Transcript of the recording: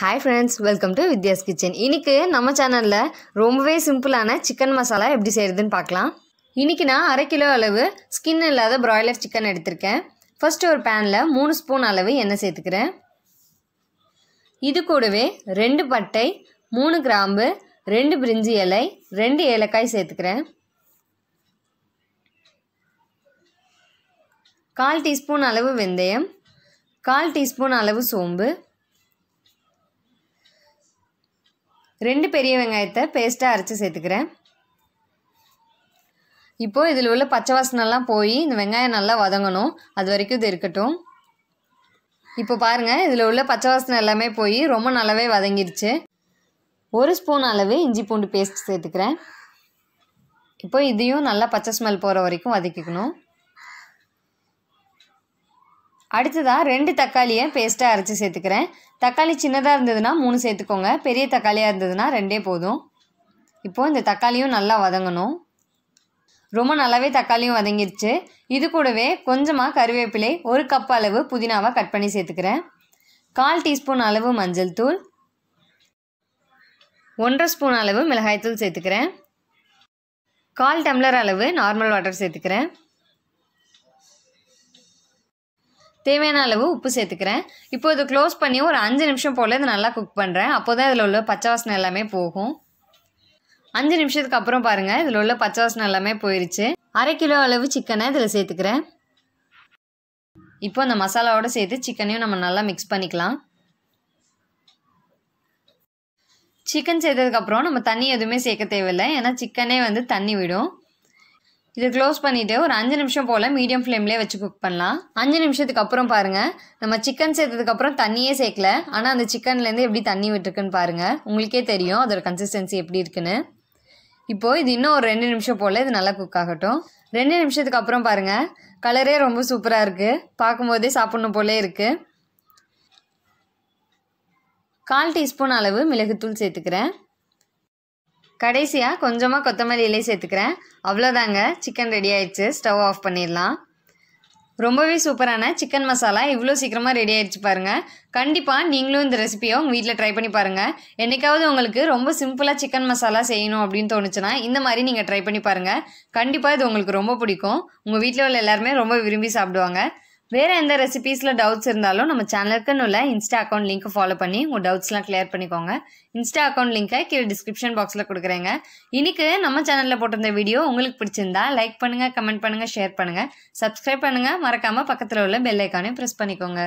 hi friends welcome to Vidya's kitchen இன்றைக்கு நம்ம சேனலில் ரொம்பவே சிம்பிளான சிக்கன் மசாலா எப்படி செய்கிறதுன்னு பார்க்கலாம் இன்றைக்கி நான் அரை கிலோ அளவு ஸ்கின் இல்லாத ப்ராய்லர் சிக்கன் எடுத்திருக்கேன் ஃபஸ்ட்டு ஒரு பேனில் மூணு ஸ்பூன் அளவு எண்ணெய் சேர்த்துக்கிறேன் இது கூடவே ரெண்டு பட்டை மூணு கிராம்பு ரெண்டு பிரிஞ்சி இலை ரெண்டு ஏலக்காய் சேர்த்துக்கிறேன் கால் டீஸ்பூன் அளவு வெந்தயம் கால் டீஸ்பூன் அளவு சோம்பு ரெண்டு பெரிய வெங்காயத்தை பேஸ்ட்டாக அரைச்சி சேர்த்துக்கிறேன் இப்போது இதில் உள்ள பச்சை வாசனெல்லாம் போய் இந்த வெங்காயம் நல்லா வதங்கணும் அது வரைக்கும் இது இருக்கட்டும் இப்போ பாருங்கள் இதில் உள்ள பச்சை வாசனை எல்லாமே போய் ரொம்ப நல்லாவே வதங்கிருச்சு ஒரு ஸ்பூன் அளவு இஞ்சி பூண்டு பேஸ்ட் சேர்த்துக்கிறேன் இப்போ இதையும் நல்லா பச்சை ஸ்மெல் போகிற வரைக்கும் வதக்கிக்கணும் அடுத்ததாக ரெண்டு தக்காளியை பேஸ்ட்டாக அரைச்சி சேர்த்துக்கிறேன் தக்காளி சின்னதாக இருந்ததுன்னா மூணு சேர்த்துக்கோங்க பெரிய தக்காளியாக இருந்ததுன்னா ரெண்டே போதும் இப்போது இந்த தக்காளியும் நல்லா வதங்கணும் ரொம்ப நல்லாவே தக்காளியும் வதங்கிடுச்சு இது கூடவே கொஞ்சமாக கருவேப்பிலை ஒரு கப் அளவு புதினாவாக கட் பண்ணி சேர்த்துக்கிறேன் கால் டீஸ்பூன் அளவு மஞ்சள் தூள் ஒன்றரை ஸ்பூன் அளவு மிளகாய்த்தூள் சேர்த்துக்கிறேன் கால் டம்ளர் அளவு நார்மல் வாட்டர் சேர்த்துக்கிறேன் தேவையான அளவு உப்பு சேர்த்துக்கிறேன் இப்போ இது க்ளோஸ் பண்ணி ஒரு அஞ்சு நிமிஷம் போல் இதை நல்லா குக் பண்ணுறேன் அப்போ தான் இதில் உள்ள பச்சை வாசனை எல்லாமே போகும் அஞ்சு நிமிஷத்துக்கு அப்புறம் பாருங்கள் இதில் உள்ள பச்சை வாசனை எல்லாமே போயிடுச்சு அரை கிலோ அளவு சிக்கனை இதில் சேர்த்துக்கிறேன் இப்போ அந்த மசாலாவோடு சேர்த்து சிக்கனையும் நம்ம நல்லா மிக்ஸ் பண்ணிக்கலாம் சிக்கன் சேர்த்ததுக்கப்புறம் நம்ம தண்ணி எதுவுமே சேர்க்க தேவையில்லை ஏன்னா சிக்கனே வந்து தண்ணி விடும் இதை க்ளோஸ் பண்ணிவிட்டு ஒரு அஞ்சு நிமிஷம் போல் மீடியம் ஃப்ளேம்லேயே வச்சு குக் பண்ணலாம் அஞ்சு நிமிஷத்துக்கு அப்புறம் பாருங்கள் நம்ம சிக்கன் சேர்த்ததுக்கப்புறம் தண்ணியே சேர்க்கல ஆனால் அந்த சிக்கன்லேருந்து எப்படி தண்ணி விட்டுருக்குன்னு பாருங்கள் உங்களுக்கே தெரியும் அதோட கன்சிஸ்டன்சி எப்படி இருக்குன்னு இப்போது இது இன்னும் ஒரு ரெண்டு நிமிஷம் போல் இது நல்லா குக் ஆகட்டும் ரெண்டு நிமிஷத்துக்கு அப்புறம் பாருங்கள் கலரே ரொம்ப சூப்பராக இருக்குது பார்க்கும்போதே சாப்பிட்ணும் போலே இருக்குது கால் டீஸ்பூன் அளவு மிளகுத்தூள் சேர்த்துக்கிறேன் கடைசியாக கொஞ்சமாக கொத்தமல்லி இலை சேர்த்துக்கிறேன் அவ்வளோதாங்க சிக்கன் ரெடி ஆயிடுச்சு ஸ்டவ் ஆஃப் பண்ணிடலாம் ரொம்பவே சூப்பரான சிக்கன் மசாலா இவ்வளோ சீக்கிரமாக ரெடி ஆயிடுச்சு பாருங்கள் கண்டிப்பாக நீங்களும் இந்த ரெசிபியை உங்கள் வீட்டில் ட்ரை பண்ணி பாருங்கள் என்றைக்காவது உங்களுக்கு ரொம்ப சிம்பிளாக சிக்கன் மசாலா செய்யணும் அப்படின்னு தோணுச்சுன்னா இந்த மாதிரி நீங்கள் ட்ரை பண்ணி பாருங்கள் கண்டிப்பாக இது உங்களுக்கு ரொம்ப பிடிக்கும் உங்கள் வீட்டில் உள்ள எல்லாருமே ரொம்ப விரும்பி சாப்பிடுவாங்க வேறு எந்த ரெசிபீஸில் டவுட்ஸ் இருந்தாலும் நம்ம சேனலுக்குன்னு உள்ள இன்ஸ்டா அக்கௌண்ட் லிங்க் ஃபாலோ பண்ணி உங்கள் டவுட்ஸ்லாம் கிளியர் பண்ணிக்கோங்க இன்ஸ்டா அக்கௌண்ட் லிங்க்கை கீழே டிஸ்கிரிப்ஷன் பாக்ஸில் கொடுக்குறேங்க இன்றைக்கு நம்ம சேனலில் போட்டிருந்த வீடியோ உங்களுக்கு பிடிச்சிருந்தா லைக் பண்ணுங்கள் கமெண்ட் பண்ணுங்கள் ஷேர் பண்ணுங்கள் சப்ஸ்கிரைப் பண்ணுங்கள் மறக்காமல் பக்கத்தில் உள்ள பெல் ஐக்கானையும் ப்ரெஸ் பண்ணிக்கோங்க